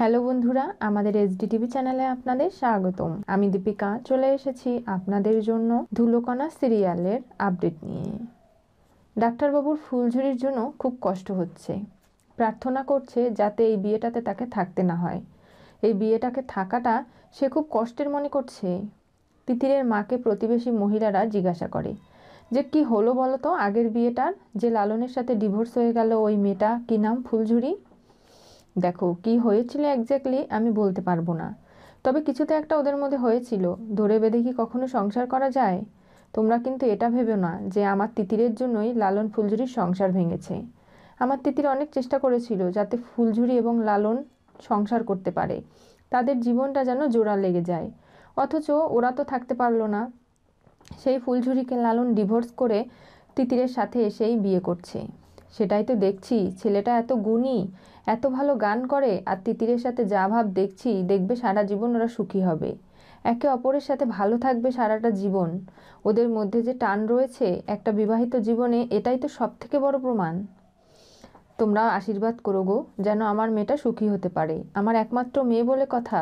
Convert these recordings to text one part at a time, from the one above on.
hello বন্ধুরা আমাদের TV চ্যানেলে আপনাদের স্বাগতম আমি দীপিকা চলে এসেছি আপনাদের জন্য ধুলোকণা সিরিয়ালের আপডেট নিয়ে ডাক্তারবাবুর ফুলঝুরির জন্য খুব কষ্ট হচ্ছে প্রার্থনা করছে যাতে এই বিয়েটাতে তাকে থাকতে না হয় এই বিয়েটাকে থাকাটা সে খুব কষ্টের মনে করছে তিতিরের মাকে প্রতিবেশী মহিলারা জিজ্ঞাসা করে যে কি হলো বলো তো আগের বিয়েটার যে লালনের সাথে ডিভোর্স হয়ে গেল ওই মেয়েটা কি নাম ফুলঝুরি দেখো কি হয়েছিল একজ্যাক্টলি আমি বলতে পারবো না তবে কিছুতে একটা ওদের মধ্যে হয়েছিল ধরে বেঁধে কি কখনো সংসার করা যায় তোমরা কিন্তু এটা ভেবে না যে আমার তিতিরের জন্যই লালন ফুলঝুরির সংসার ভেঙেছে আমার তিতির অনেক চেষ্টা করেছিল যাতে ফুলঝুরি এবং লালন সংসার করতে পারে তাদের জীবনটা যেন জোড়া লেগে যায় অথচ ওরা তো থাকতে পারলো না সেই ফুলঝুরিকে লালন ডিভোর্স করে তিতিরের সাথে এসেই বিয়ে করছে সেটাই তো দেখছি ছেলেটা এত গুণী এত ভালো গান করে আর তিতিরের সাথে যা ভাব দেখছি দেখবে সারা জীবন ওরা সুখী হবে একে অপরের সাথে ভালো থাকবে সারাটা জীবন ওদের মধ্যে যে টান রয়েছে একটা বিবাহিত জীবনে এটাই তো সব থেকে বড় প্রমাণ তোমরা আশীর্বাদ করো গো যেন আমার মেয়েটা সুখী হতে পারে আমার একমাত্র মেয়ে বলে কথা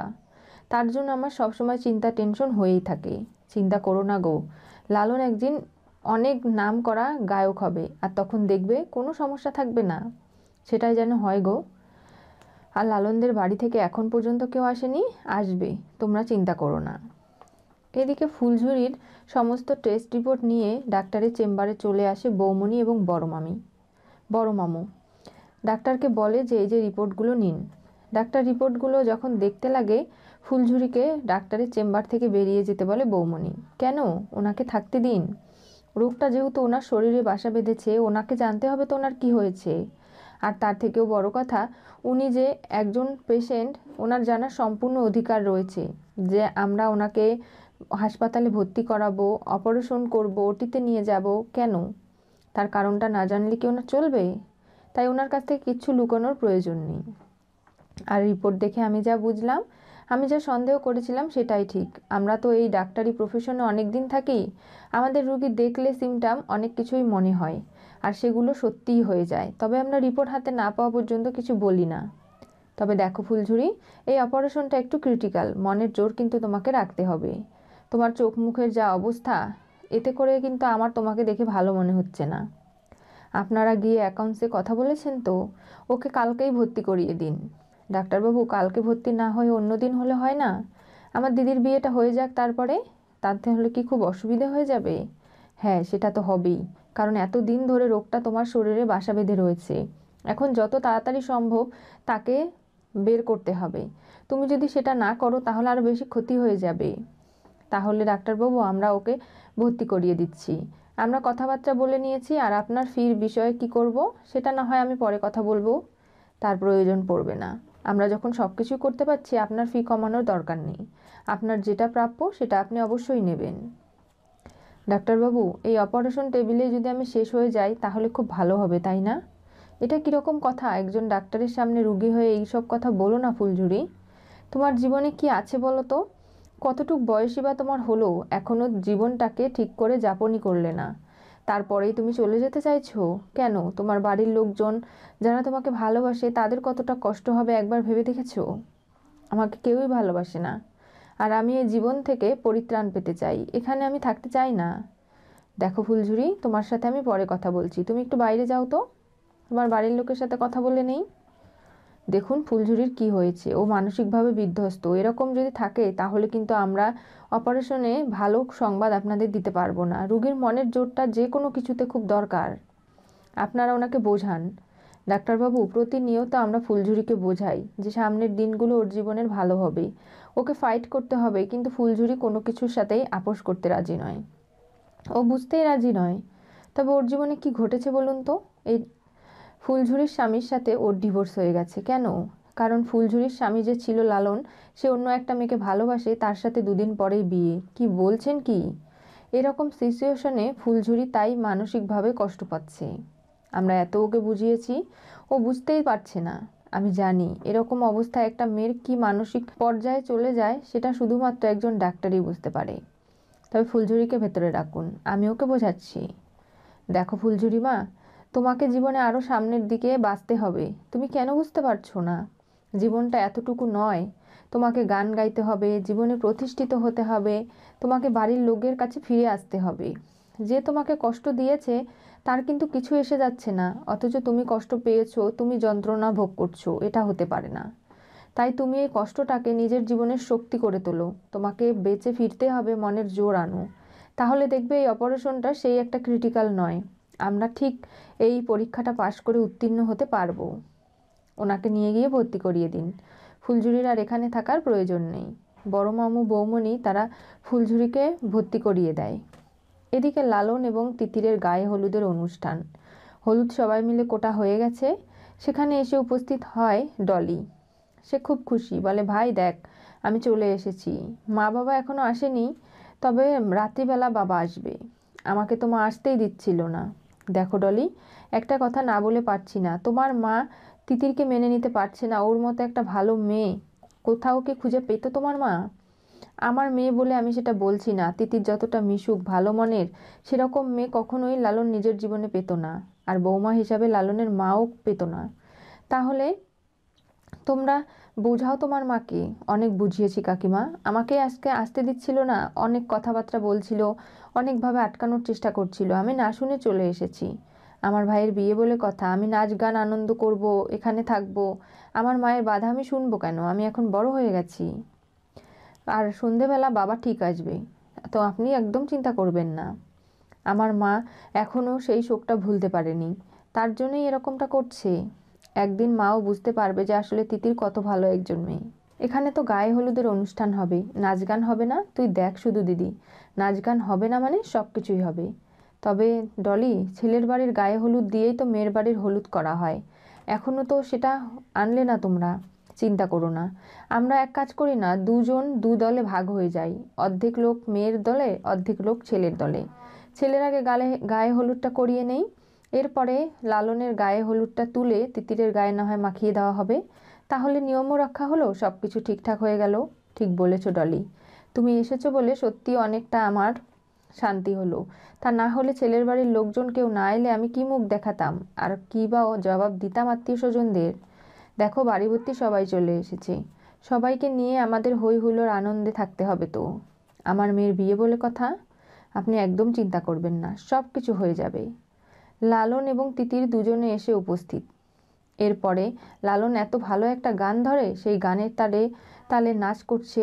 তার জন্য আমার সবসময় চিন্তা টেনশন হয়েই থাকে চিন্তা করো না গো লালন একদিন অনেক নাম করা গায়ক হবে আর তখন দেখবে কোনো সমস্যা থাকবে না সেটাই যেন হয় গো আর লালনদের বাড়ি থেকে এখন পর্যন্ত কেউ আসেনি আসবে তোমরা চিন্তা করো না এদিকে ফুলঝুরির সমস্ত টেস্ট রিপোর্ট নিয়ে ডাক্তারের চেম্বারে চলে আসে বৌমনি এবং বড়মামি বড়মামু ডাক্তারকে বলে যে এই যে রিপোর্টগুলো নিন ডাক্তার রিপোর্টগুলো যখন দেখতে লাগে ফুলঝুরিকে ডাক্তারের চেম্বার থেকে বেরিয়ে যেতে বলে বৌমনি কেন ওনাকে থাকতে দিন রোগটা যেহেতু ওনার শরীরে বাসা বেঁধেছে ওনাকে জানতে হবে তো ওনার কী হয়েছে আর তার থেকেও বড় কথা উনি যে একজন পেশেন্ট ওনার জানার সম্পূর্ণ অধিকার রয়েছে যে আমরা ওনাকে হাসপাতালে ভর্তি করাবো অপারেশন করব ওটিতে নিয়ে যাব কেন তার কারণটা না জানলে কি ওনার চলবে তাই ওনার কাছ থেকে কিচ্ছু লুকানোর প্রয়োজন নেই আর রিপোর্ট দেখে আমি যা বুঝলাম আমি যা সন্দেহ করেছিলাম সেটাই ঠিক আমরা তো এই ডাক্তারি প্রফেশনে অনেক দিন থাকি আমাদের রুগী দেখলে সিমটাম অনেক কিছুই মনে হয় আর সেগুলো সত্যিই হয়ে যায় তবে আমরা রিপোর্ট হাতে না পাওয়া পর্যন্ত কিছু বলি না তবে দেখো ফুলঝুরি এই অপারেশনটা একটু ক্রিটিক্যাল মনের জোর কিন্তু তোমাকে রাখতে হবে তোমার চোখ মুখের যা অবস্থা এতে করে কিন্তু আমার তোমাকে দেখে ভালো মনে হচ্ছে না আপনারা গিয়ে অ্যাকাউন্টসে কথা বলেছেন তো ওকে কালকেই ভর্তি করিয়ে দিন ডাক্তারবাবু কালকে ভর্তি না হয়ে অন্য দিন হলে হয় না আমার দিদির বিয়েটা হয়ে যাক তারপরে তাতে হলে কি খুব অসুবিধা হয়ে যাবে হ্যাঁ সেটা তো হবেই কারণ এত দিন ধরে রোগটা তোমার শরীরে বাসা বেঁধে রয়েছে এখন যত তাড়াতাড়ি সম্ভব তাকে বের করতে হবে তুমি যদি সেটা না করো তাহলে আরও বেশি ক্ষতি হয়ে যাবে তাহলে ডাক্তারবাবু আমরা ওকে ভর্তি করিয়ে দিচ্ছি আমরা কথাবার্তা বলে নিয়েছি আর আপনার ফির বিষয়ে কি করব সেটা না হয় আমি পরে কথা বলবো তার প্রয়োজন পড়বে না আমরা যখন সব কিছুই করতে পারছি আপনার ফি কমানোর দরকার নেই আপনার যেটা প্রাপ্য সেটা আপনি অবশ্যই নেবেন ডাক্তারবাবু এই অপারেশন টেবিলে যদি আমি শেষ হয়ে যাই তাহলে খুব ভালো হবে তাই না এটা কীরকম কথা একজন ডাক্তারের সামনে রুগী হয়ে এইসব কথা বলো না ফুলঝুরি তোমার জীবনে কি আছে বলো তো কতটুক বয়সী বা তোমার হলো এখনও জীবনটাকে ঠিক করে যাপনই করলে না তারপরেই তুমি চলে যেতে চাইছো কেন তোমার বাড়ির লোকজন যারা তোমাকে ভালোবাসে তাদের কতটা কষ্ট হবে একবার ভেবে দেখেছো আমাকে কেউই ভালোবাসে না আর আমি এই জীবন থেকে পরিত্রাণ পেতে চাই এখানে আমি থাকতে চাই না দেখো ফুলঝুরি তোমার সাথে আমি পরে কথা বলছি তুমি একটু বাইরে যাও তো তোমার বাড়ির লোকের সাথে কথা বলে নেই দেখুন ফুলঝুরির কি হয়েছে ও মানসিকভাবে বিধ্বস্ত এরকম যদি থাকে তাহলে কিন্তু আমরা অপারেশনে ভালো সংবাদ আপনাদের দিতে পারবো না রুগীর মনের জোরটা যে কোনো কিছুতে খুব দরকার আপনারা ওনাকে বোঝান ডাক্তারবাবু প্রতিনিয়ত আমরা ফুলঝুরিকে বোঝাই যে সামনের দিনগুলো ওর জীবনের ভালো হবে ওকে ফাইট করতে হবে কিন্তু ফুলঝুরি কোনো কিছুর সাথেই আপোষ করতে রাজি নয় ও বুঝতেই রাজি নয় তবে ওর জীবনে কি ঘটেছে বলুন তো এই ফুলঝুরির স্বামীর সাথে ওর ডিভোর্স হয়ে গেছে কেন কারণ ফুলঝুরির স্বামী যে ছিল লালন সে অন্য একটা মেয়েকে ভালোবাসে তার সাথে দুদিন পরেই বিয়ে কি বলছেন কি এরকম সিচুয়েশনে ফুলঝুরি তাই মানসিকভাবে কষ্ট পাচ্ছে আমরা এত ওকে বুঝিয়েছি ও বুঝতেই পারছে না আমি জানি এরকম অবস্থায় একটা মেয়ের কি মানসিক পর্যায়ে চলে যায় সেটা শুধুমাত্র একজন ডাক্তারই বুঝতে পারে তবে ফুলঝুরিকে ভেতরে রাখুন আমি ওকে বোঝাচ্ছি দেখো ফুলঝুরি মা তোমাকে জীবনে আরও সামনের দিকে বাঁচতে হবে তুমি কেন বুঝতে পারছো না জীবনটা এতটুকু নয় তোমাকে গান গাইতে হবে জীবনে প্রতিষ্ঠিত হতে হবে তোমাকে বাড়ির লোকের কাছে ফিরে আসতে হবে যে তোমাকে কষ্ট দিয়েছে তার কিন্তু কিছু এসে যাচ্ছে না অথচ তুমি কষ্ট পেয়েছো তুমি যন্ত্রণা ভোগ করছো এটা হতে পারে না তাই তুমি এই কষ্টটাকে নিজের জীবনের শক্তি করে তোলো তোমাকে বেঁচে ফিরতে হবে মনের জোর আনো তাহলে দেখবে এই অপারেশনটা সেই একটা ক্রিটিক্যাল নয় আমরা ঠিক এই পরীক্ষাটা পাশ করে উত্তীর্ণ হতে পারবো ওনাকে নিয়ে গিয়ে ভর্তি করিয়ে দিন ফুলঝুরির আর এখানে থাকার প্রয়োজন নেই বড় মামু বৌমনি তারা ফুলঝুরিকে ভর্তি করিয়ে দেয় এদিকে লালন এবং তিতিরের গায়ে হলুদের অনুষ্ঠান হলুদ সবাই মিলে কোটা হয়ে গেছে সেখানে এসে উপস্থিত হয় ডলি সে খুব খুশি বলে ভাই দেখ আমি চলে এসেছি মা বাবা এখনও আসেনি তবে রাত্রিবেলা বাবা আসবে আমাকে তো মা আসতেই দিচ্ছিল না দেখো ডলি একটা কথা না বলে পারছি না তোমার মা তিতিরকে মেনে নিতে পারছে না ওর মতো একটা ভালো মেয়ে কোথাও কে খুঁজে পেত তোমার মা আমার মেয়ে বলে আমি সেটা বলছি না তিতির যতটা মিশুক ভালো মনের সেরকম মেয়ে কখনোই লালন নিজের জীবনে পেত না আর বৌমা হিসাবে লালনের মাও পেত না তাহলে তোমরা বুঝাও তোমার মাকে অনেক বুঝিয়েছি কাকিমা আমাকে আজকে আসতে দিচ্ছিল না অনেক কথাবার্তা বলছিল অনেকভাবে আটকানোর চেষ্টা করছিল আমি না শুনে চলে এসেছি আমার ভাইয়ের বিয়ে বলে কথা আমি নাচ গান আনন্দ করব এখানে থাকব আমার মায়ের বাধা আমি শুনবো কেন আমি এখন বড় হয়ে গেছি আর সন্ধেবেলা বাবা ঠিক আসবে তো আপনি একদম চিন্তা করবেন না আমার মা এখনও সেই শোকটা ভুলতে পারেনি তার জন্যই এরকমটা করছে একদিন মাও বুঝতে পারবে যে আসলে তিতির কত ভালো একজন মেয়ে এখানে তো গায়ে হলুদের অনুষ্ঠান হবে নাচ গান হবে না তুই দেখ শুধু দিদি নাচ গান হবে না মানে সব কিছুই হবে তবে ডলি ছেলের বাড়ির গায়ে হলুদ দিয়েই তো মেয়ের বাড়ির হলুদ করা হয় এখনও তো সেটা আনলে না তোমরা চিন্তা করো না আমরা এক কাজ করি না দুজন দু দলে ভাগ হয়ে যাই অর্ধেক লোক মেয়ের দলে অর্ধেক লোক ছেলের দলে ছেলের আগে গালে গায়ে হলুদটা করিয়ে নেই এরপরে লালনের গায়ে হলুদটা তুলে তিতিরের গায়ে না হয় মাখিয়ে দেওয়া হবে তাহলে নিয়মও রক্ষা হলো সব কিছু ঠিকঠাক হয়ে গেল ঠিক বলেছো ডলি তুমি এসেছো বলে সত্যি অনেকটা আমার শান্তি হলো তা না হলে ছেলের বাড়ির লোকজন কেউ না এলে আমি কি মুখ দেখাতাম আর কী বা জবাব দিতাম আত্মীয় স্বজনদের দেখো বাড়ি ভর্তি সবাই চলে এসেছে সবাইকে নিয়ে আমাদের হই হুলোর আনন্দে থাকতে হবে তো আমার মেয়ের বিয়ে বলে কথা আপনি একদম চিন্তা করবেন না সব কিছু হয়ে যাবে লালন এবং তিতির দুজনে এসে উপস্থিত এরপরে লালন এত ভালো একটা গান ধরে সেই গানের তালে তালে নাচ করছে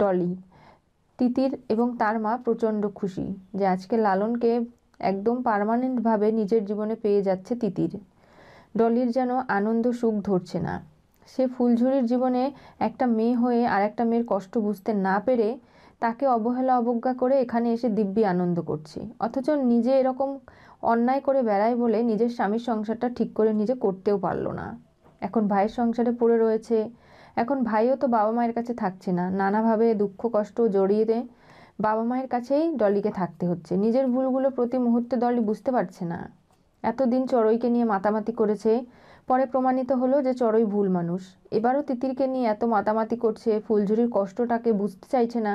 ডলি তিতির এবং তার মা প্রচণ্ড খুশি যে আজকে লালনকে একদম পারমানেন্টভাবে নিজের জীবনে পেয়ে যাচ্ছে তিতির ডলির যেন আনন্দ সুখ ধরছে না সে ফুলঝুরির জীবনে একটা মেয়ে হয়ে আর একটা মেয়ের কষ্ট বুঝতে না পেরে তাকে অবহেলা অবজ্ঞা করে এখানে এসে দিব্যি আনন্দ করছি অথচ নিজে এরকম অন্যায় করে বেড়ায় বলে নিজের স্বামীর সংসারটা ঠিক করে নিজে করতেও পারলো না এখন ভাইয়ের সংসারে পড়ে রয়েছে এখন ভাইও তো বাবা মায়ের কাছে থাকছে না নানাভাবে দুঃখ কষ্ট জড়িয়ে বাবা মায়ের কাছেই ডলিকে থাকতে হচ্ছে নিজের ভুলগুলো প্রতি মুহূর্তে ডলি বুঝতে পারছে না এতদিন চড়ইকে নিয়ে মাতামাতি করেছে পরে প্রমাণিত হলো যে চড়ই ভুল মানুষ এবারও তিতিরকে নিয়ে এত মাতামাতি করছে ফুলঝুরির কষ্টটাকে বুঝতে চাইছে না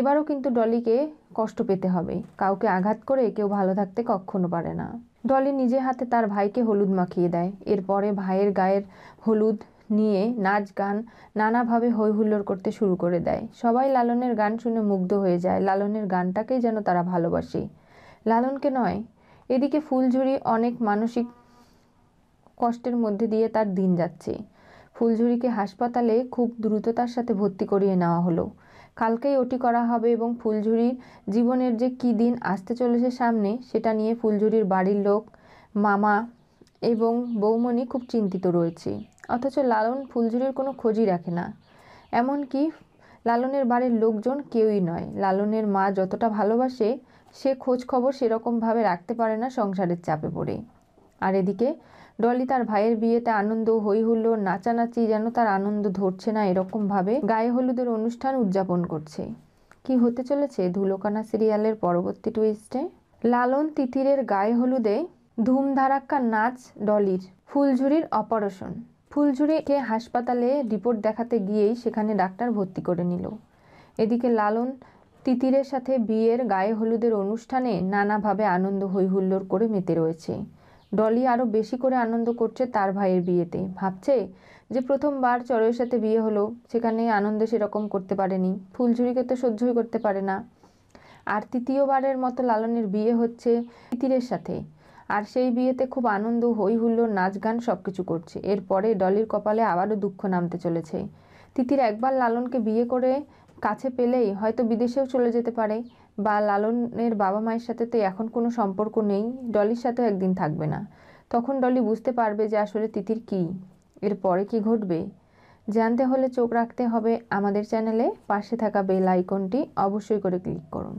এবারও কিন্তু ডলিকে কষ্ট পেতে হবে কাউকে আঘাত করে কেউ ভালো থাকতে কখনো পারে না ডলি নিজে হাতে তার ভাইকে হলুদ মাখিয়ে দেয় এরপরে ভাইয়ের গায়ের হলুদ নিয়ে নাচ গান নানাভাবে হৈ হুল্লোড় করতে শুরু করে দেয় সবাই লালনের গান শুনে মুগ্ধ হয়ে যায় লালনের গানটাকেই যেন তারা ভালোবাসে লালনকে নয় এদিকে ফুলঝুরি অনেক মানসিক কষ্টের মধ্যে দিয়ে তার দিন যাচ্ছে ফুলঝুরিকে হাসপাতালে খুব দ্রুততার সাথে ভর্তি করিয়ে নেওয়া হলো কালকেই ওটি করা হবে এবং ফুলঝুরির জীবনের যে কী দিন আসতে চলেছে সামনে সেটা নিয়ে ফুলঝুরির বাড়ির লোক মামা এবং বৌমণি খুব চিন্তিত রয়েছে অথচ লালন ফুলঝুরির কোনো খোঁজই রাখে না এমনকি লালনের বাড়ির লোকজন কেউই নয় লালনের মা যতটা ভালোবাসে সে খোঁজ খবর সেরকমভাবে রাখতে পারে না সংসারের চাপে পড়ে আর এদিকে ডলি তার ভাইয়ের বিয়েতে আনন্দ হই হুল্লো নাচানাচি যেন তার আনন্দ ধরছে না এরকমভাবে গায়ে হলুদের অনুষ্ঠান উদযাপন করছে কি হতে চলেছে ধুলোকানা সিরিয়ালের পরবর্তী টুইস্টে লালন তিতিরের গায়ে হলুদে ধুমধারাক্কা নাচ ডলির ফুলঝুরির অপারেশন ফুলঝুরিকে হাসপাতালে রিপোর্ট দেখাতে গিয়েই সেখানে ডাক্তার ভর্তি করে নিল এদিকে লালন তিতিরের সাথে বিয়ের গায়ে হলুদের অনুষ্ঠানে নানাভাবে আনন্দ হৈহুল্লোর করে মেতে রয়েছে ডলি আরও বেশি করে আনন্দ করছে তার ভাইয়ের বিয়েতে ভাবছে যে প্রথমবার চরের সাথে বিয়ে হলো সেখানে আনন্দ সেরকম করতে পারেনি ফুলঝুরিকে তো সহ্যই করতে পারে না আর তৃতীয়বারের মতো লালনের বিয়ে হচ্ছে তিতিরের সাথে আর সেই বিয়েতে খুব আনন্দ হই হুল্লোড় নাচ গান সব কিছু করছে এরপরে ডলির কপালে আবারও দুঃখ নামতে চলেছে তিতির একবার লালনকে বিয়ে করে কাছে পেলেই হয়তো বিদেশেও চলে যেতে পারে বা লালনের বাবা মায়ের সাথে তো এখন কোনো সম্পর্ক নেই ডলির সাথেও একদিন থাকবে না তখন ডলি বুঝতে পারবে যে আসলে তিতির কী এর পরে কী ঘটবে জানতে হলে চোখ রাখতে হবে আমাদের চ্যানেলে পাশে থাকা বেল আইকনটি অবশ্যই করে ক্লিক করুন